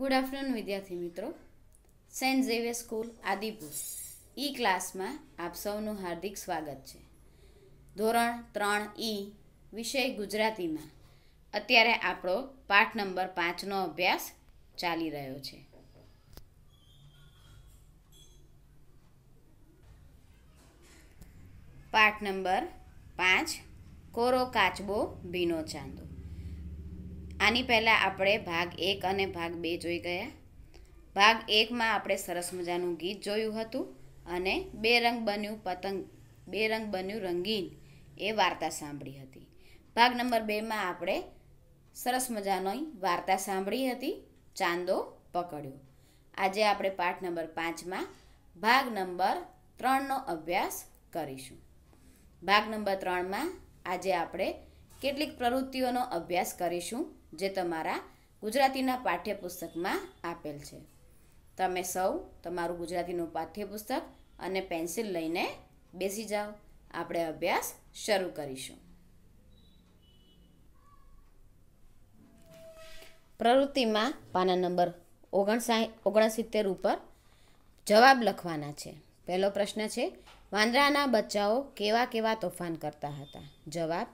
good afternoon વિદ્યાર્થી મિત્રો saint Xavier school Adipur E ક્લાસમાં આપ સૌનું હાર્દિક સ્વાગત છે ધોરણ ત્રણ ઈ વિષય ગુજરાતીમાં અત્યારે આપણો પાઠ નંબર પાંચનો અભ્યાસ ચાલી રહ્યો છે પાઠ નંબર પાંચ કોરો કાચબો ભીનો ચાંદો આની પહેલાં આપણે ભાગ એક અને ભાગ બે જોઈ ગયા ભાગ એકમાં આપણે સરસ મજાનું ગીત જોયું હતું અને બે રંગ બન્યું પતંગ બે રંગ બન્યું રંગીન એ વાર્તા સાંભળી હતી ભાગ નંબર બેમાં આપણે સરસ મજાની વાર્તા સાંભળી હતી ચાંદો પકડ્યો આજે આપણે પાઠ નંબર પાંચમાં ભાગ નંબર ત્રણનો અભ્યાસ કરીશું ભાગ નંબર ત્રણમાં આજે આપણે કેટલીક પ્રવૃત્તિઓનો અભ્યાસ કરીશું જે તમારા ગુજરાતીના પાઠ્યપુસ્તકમાં આપેલ છે તમે સૌ તમારું ગુજરાતીનું પાઠ્યપુસ્તક અને પેન્સિલ લઈને બેસી જાઓ આપણે અભ્યાસ શરૂ કરીશું પ્રવૃત્તિમાં પાના નંબર ઓગણસાઠ ઓગણસિત્તેર ઉપર જવાબ લખવાના છે પહેલો પ્રશ્ન છે વાંદરાના બચ્ચાઓ કેવા કેવા તોફાન કરતા હતા જવાબ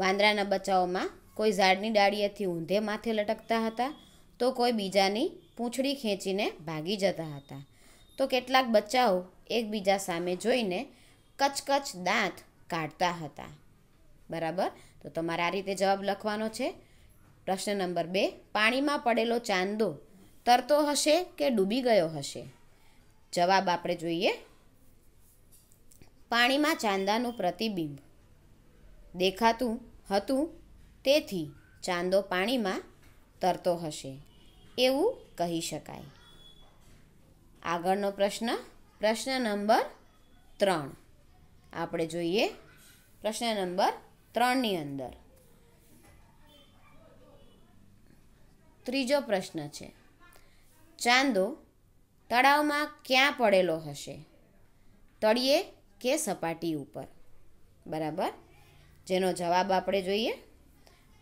વાંદરાના બચ્ચાઓમાં કોઈ ઝાડની ડાળીએથી ઊંધે માથે લટકતા હતા તો કોઈ બીજાની પૂંછડી ખેંચીને ભાગી જતા હતા તો કેટલાક બચ્ચાઓ એકબીજા સામે જોઈને કચકચ દાંત કાઢતા હતા બરાબર તો તમારે આ રીતે જવાબ લખવાનો છે પ્રશ્ન નંબર બે પાણીમાં પડેલો ચાંદો તરતો હશે કે ડૂબી ગયો હશે જવાબ આપણે જોઈએ પાણીમાં ચાંદાનું પ્રતિબિંબ દેખાતું હતું તેથી ચાંદો પાણીમાં તરતો હશે એવું કહી શકાય આગળનો પ્રશ્ન પ્રશ્ન નંબર ત્રણ આપણે જોઈએ પ્રશ્ન નંબર ત્રણની અંદર ત્રીજો પ્રશ્ન છે ચાંદો તળાવમાં ક્યાં પડેલો હશે તળિયે કે સપાટી ઉપર બરાબર જેનો જવાબ આપણે જોઈએ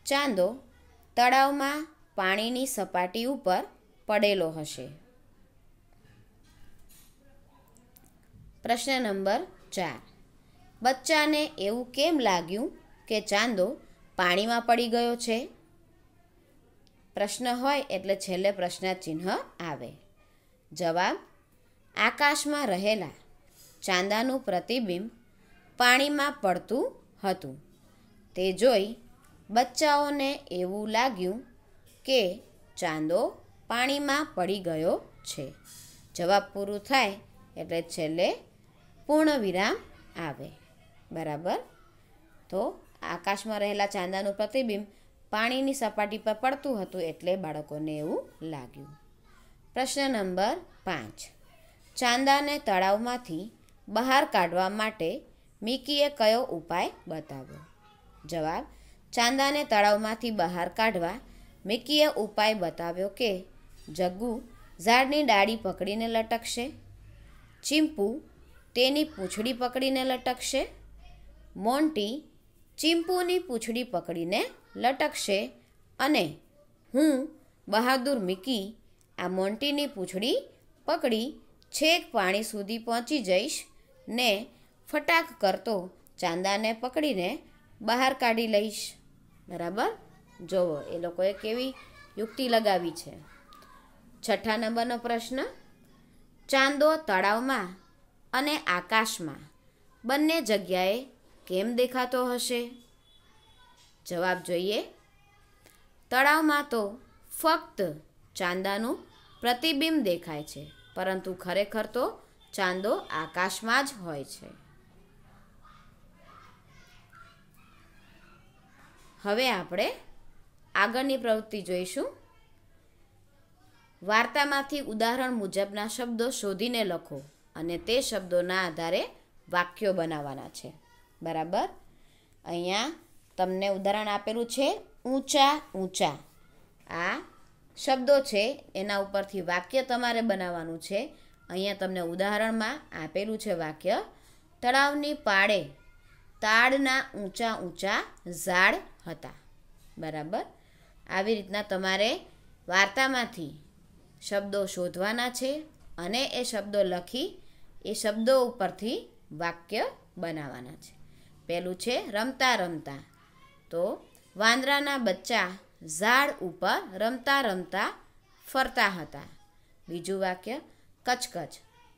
ચાંદો તળાવમાં પાણીની સપાટી ઉપર પડેલો હશે પ્રશ્ન નંબર ચાર બચ્ચાને એવું કેમ લાગ્યું કે ચાંદો પાણીમાં પડી ગયો છે પ્રશ્ન હોય એટલે છેલ્લે પ્રશ્નચિહ્ન આવે જવાબ આકાશમાં રહેલા ચાંદાનું પ્રતિબિંબ પાણીમાં પડતું હતું તે જોઈ બચ્ચાઓને એવું લાગ્યું કે ચાંદો પાણીમાં પડી ગયો છે જવાબ પૂરું થાય એટલે છેલ્લે પૂર્ણ વિરામ આવે બરાબર તો આકાશમાં રહેલા ચાંદાનું પ્રતિબિંબ પાણીની સપાટી પર પડતું હતું એટલે બાળકોને એવું લાગ્યું પ્રશ્ન નંબર પાંચ ચાંદાને તળાવમાંથી બહાર કાઢવા માટે મિકીએ કયો ઉપાય બતાવ્યો જવાબ ચાંદાને તળાવમાંથી બહાર કાઢવા મિકીએ ઉપાય બતાવ્યો કે જગ્ગુ ઝાડની ડાળી પકડીને લટકશે ચિમ્પુ તેની પૂંછડી પકડીને લટકશે મોન્ટી ચિમ્પુની પૂંછડી પકડીને લટકશે અને હું બહાદુર મિકી આ મોન્ટીની પૂંછડી પકડી છેક પાણી સુધી પહોંચી જઈશ ને ફટાક કરતો ચાંદાને પકડીને બહાર કાઢી લઈશ બરાબર જુઓ એ લોકોએ કેવી યુક્તિ લગાવી છે છઠ્ઠા નંબરનો પ્રશ્ન ચાંદો તળાવમાં અને આકાશમાં બંને જગ્યાએ કેમ દેખાતો હશે જવાબ જોઈએ તળાવમાં તો ફક્ત ચાંદાનું પ્રતિબિંબ દેખાય છે પરંતુ ખરેખર તો ચાંદો આકાશમાં જ હોય છે હવે આપણે આગળની પ્રવૃત્તિ જોઈશું વાર્તામાંથી ઉદાહરણ મુજબના શબ્દો શોધીને લખો અને તે શબ્દોના આધારે વાક્યો બનાવવાના છે બરાબર અહીંયા તમને ઉદાહરણ આપેલું છે ઊંચા ઊંચા આ શબ્દો છે એના ઉપરથી વાક્ય તમારે બનાવવાનું છે અહીંયા તમને ઉદાહરણમાં આપેલું છે વાક્ય તળાવની પાળે તાડના ઊંચા ઊંચા ઝાડ હતા બરાબર આવી રીતના તમારે વાર્તામાંથી શબ્દો શોધવાના છે અને એ શબ્દો લખી એ શબ્દો ઉપરથી વાક્ય બનાવવાના છે પહેલું છે રમતા રમતા તો વાંદરાના બચ્ચા ઝાડ ઉપર રમતા રમતા ફરતા હતા બીજું વાક્ય કચકચ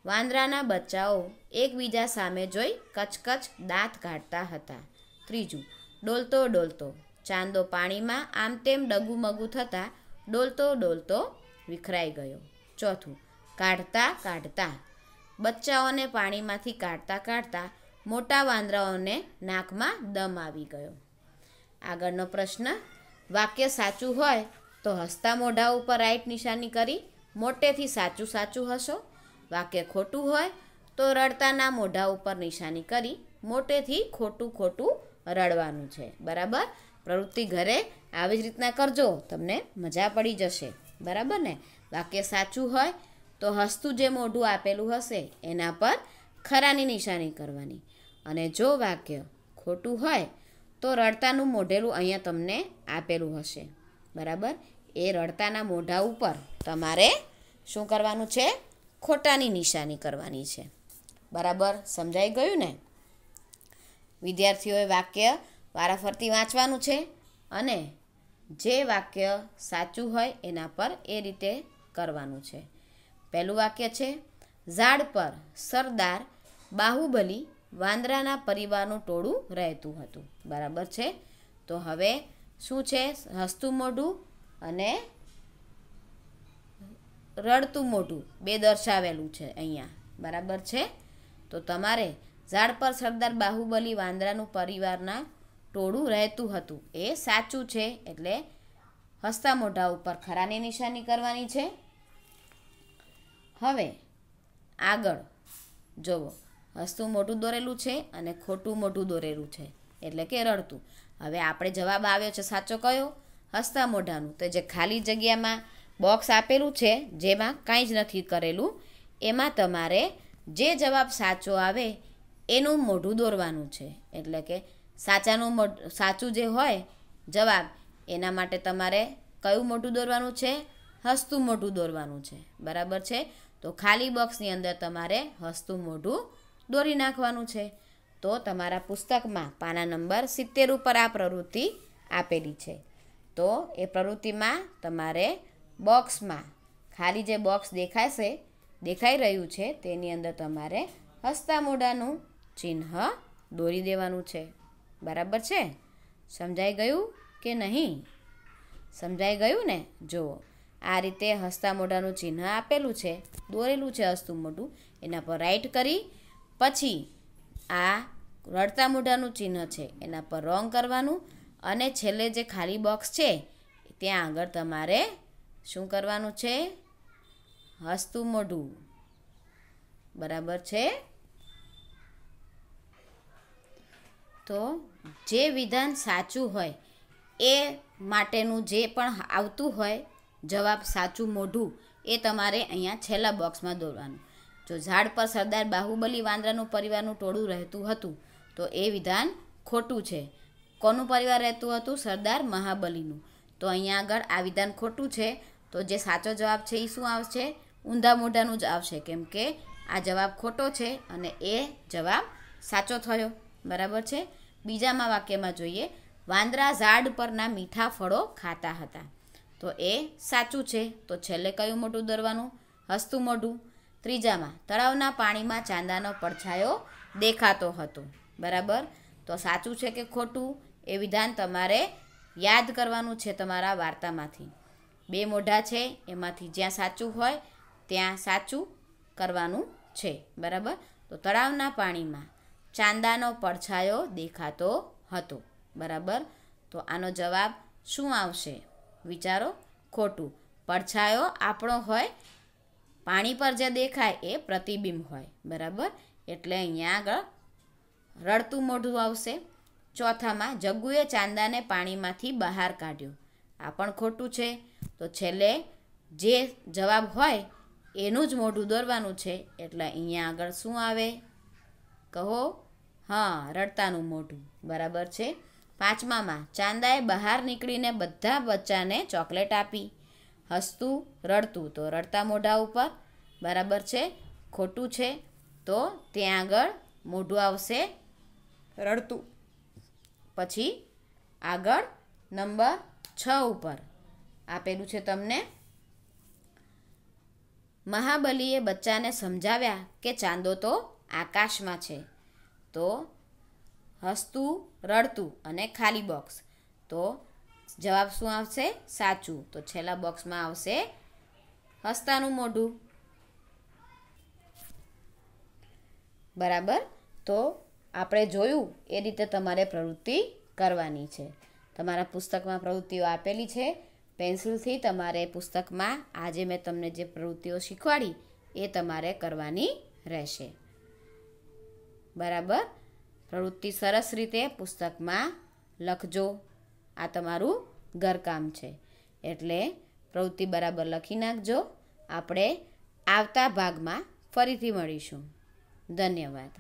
વાંદરાના બચ્ચાઓ એકબીજા સામે જોઈ કચકચ દાંત કાઢતા હતા ત્રીજું ડોલતો ડોલતો ચાંદો પાણીમાં આમ તેમ ડગુમગુ થતાં ડોલતો ડોલતો વિખરાઈ ગયો ચોથું કાઢતા કાઢતા બચ્ચાઓને પાણીમાંથી કાઢતા કાઢતા મોટા વાંદરાઓને નાકમાં દમ આવી ગયો આગળનો પ્રશ્ન વાક્ય સાચું હોય તો હસતા મોઢા ઉપર રાઈટ નિશાની કરી મોટેથી સાચું સાચું હશો વાક્ય ખોટું હોય તો રડતાના મોઢા ઉપર નિશાની કરી મોટેથી ખોટું ખોટું રડવાનું છે બરાબર પ્રવૃત્તિ ઘરે આવી જ રીતના કરજો તમને મજા પડી જશે બરાબર ને વાક્ય સાચું હોય તો હસતું જે મોઢું આપેલું હશે એના પર ખરાની નિશાની કરવાની અને જો વાક્ય ખોટું હોય તો રડતાનું મોઢેલું અહીંયા તમને આપેલું હશે બરાબર એ રડતાના મોઢા ઉપર તમારે શું કરવાનું છે ખોટાની નિશાની કરવાની છે બરાબર સમજાઈ ગયું ને વિદ્યાર્થીઓએ વાક્ય વારાફરતી વાંચવાનું છે અને જે વાક્ય સાચું હોય એના પર એ રીતે કરવાનું છે પહેલું વાક્ય છે ઝાડ પર સરદાર બાહુબલી વાંદરાના પરિવારનું ટોળું રહેતું હતું બરાબર છે તો હવે શું છે હસતું મોઢું અને રડતું મોઢું બે દર્શાવેલું છે અહીંયા બરાબર છે તો તમારે ઝાડ પર સરદાર બાહુબલી વાંદરાનું પરિવારના ટોળું રહેતું હતું એ સાચું છે એટલે હસતા મોઢા ઉપર ખરાની નિશાની કરવાની છે હવે આગળ જુઓ હસતું મોટું દોરેલું છે અને ખોટું મોટું દોરેલું છે એટલે કે રડતું હવે આપણે જવાબ આવ્યો છે સાચો કયો હસતા મોઢાનું તો જે ખાલી જગ્યામાં બોક્સ આપેલું છે જેમાં કાંઈ જ નથી કરેલું એમાં તમારે જે જવાબ સાચો આવે એનું મોઢું દોરવાનું છે એટલે કે સાચાનું સાચું જે હોય જવાબ એના માટે તમારે કયું મોઢું દોરવાનું છે હસતું મોઢું દોરવાનું છે બરાબર છે તો ખાલી બોક્સની અંદર તમારે હસતું મોઢું દોરી નાખવાનું છે તો તમારા પુસ્તકમાં પાના નંબર સિત્તેર ઉપર આ પ્રવૃત્તિ આપેલી છે તો એ પ્રવૃત્તિમાં તમારે બોક્સમાં ખાલી જે બોક્સ દેખાશે દેખાઈ રહ્યું છે તેની અંદર તમારે હસતા મોઢાનું ચિહ્ન દોરી દેવાનું છે બરાબર છે સમજાઈ ગયું કે નહીં સમજાઈ ગયું ને જુઓ આ રીતે હસતા મોઢાનું ચિહ્ન આપેલું છે દોરેલું છે હસતું મોઢું એના પર રાઈટ કરી પછી આ રડતા મોઢાનું ચિહ્ન છે એના પર રોંગ કરવાનું અને છેલ્લે જે ખાલી બોક્સ છે ત્યાં આગળ તમારે શું કરવાનું છે હસતું મોઢું બરાબર છે તો જે વિધાન સાચું હોય એ માટેનું જે પણ આવતું હોય જવાબ સાચું મોઢું એ તમારે અહીંયા છેલ્લા બોક્સમાં દોરવાનું જો ઝાડ પર સરદાર બાહુબલી વાંદરાનું પરિવારનું ટોળું રહેતું હતું તો એ વિધાન ખોટું છે કોનું પરિવાર રહેતું હતું સરદાર મહાબલીનું તો અહીંયા આગળ આ વિધાન ખોટું છે તો જે સાચો જવાબ છે એ શું આવશે ઊંધા મોઢાનું જ આવશે કેમ કે આ જવાબ ખોટો છે અને એ જવાબ સાચો થયો બરાબર છે બીજામાં વાક્યમાં જોઈએ વાંદરા ઝાડ પરના મીઠા ફળો ખાતા હતા તો એ સાચું છે તો છેલ્લે કયું મોઢું દરવાનું હસતું મોઢું ત્રીજામાં તળાવના પાણીમાં ચાંદાનો પડછાયો દેખાતો હતો બરાબર તો સાચું છે કે ખોટું એ વિધાન તમારે યાદ કરવાનું છે તમારા વાર્તામાંથી બે મોઢા છે એમાંથી જ્યાં સાચું હોય ત્યાં સાચું કરવાનું છે બરાબર તો તળાવના પાણીમાં ચાંદાનો પડછાયો દેખાતો હતો બરાબર તો આનો જવાબ શું આવશે વિચારો ખોટું પડછાયો આપણો હોય પાણી પર જે દેખાય એ પ્રતિબિંબ હોય બરાબર એટલે અહીંયા આગળ રડતું મોઢું આવશે ચોથામાં જગ્ગુએ ચાંદાને પાણીમાંથી બહાર કાઢ્યો આ પણ ખોટું છે તો છેલ્લે જે જવાબ હોય એનું જ મોઢું દોરવાનું છે એટલે અહીંયા આગળ શું આવે કહો હા રડતાનું મોઢું બરાબર છે પાંચમામાં ચાંદાએ બહાર નીકળીને બધા બચ્ચાને ચોકલેટ આપી હસતું રડતું તો રડતા મોઢા ઉપર બરાબર છે ખોટું છે તો ત્યાં આગળ મોઢું આવશે રડતું પછી આગળ નંબર છ ઉપર આપેલું છે તમને મહાબલીએ બચ્ચાને સમજાવ્યા કે ચાંદો તો આકાશમાં છે તો હસતું રડતું અને ખાલી બોક્સ તો જવાબ શું આવશે સાચું તો છેલ્લા બોક્સમાં આવશે હસતાનું મોઢું બરાબર તો આપણે જોયું એ રીતે તમારે પ્રવૃત્તિ કરવાની છે તમારા પુસ્તકમાં પ્રવૃત્તિઓ આપેલી છે પેન્સિલથી તમારે પુસ્તકમાં આજે મેં તમને જે પ્રવૃત્તિઓ શીખવાડી એ તમારે કરવાની રહેશે બરાબર પ્રવૃત્તિ સરસ રીતે પુસ્તકમાં લખજો આ તમારું ઘરકામ છે એટલે પ્રવૃત્તિ બરાબર લખી નાખજો આપણે આવતા ભાગમાં ફરીથી મળીશું ધન્યવાદ